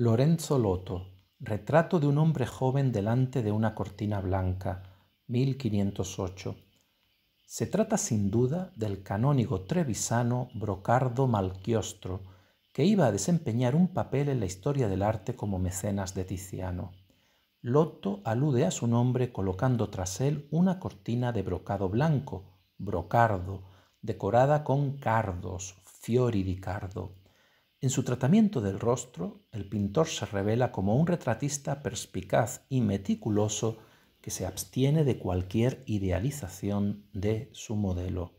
Lorenzo Loto, retrato de un hombre joven delante de una cortina blanca, 1508. Se trata sin duda del canónigo trevisano Brocardo Malchiostro, que iba a desempeñar un papel en la historia del arte como mecenas de Tiziano. Lotto alude a su nombre colocando tras él una cortina de brocado blanco, brocardo, decorada con cardos, fiori di cardo. En su tratamiento del rostro, el pintor se revela como un retratista perspicaz y meticuloso que se abstiene de cualquier idealización de su modelo.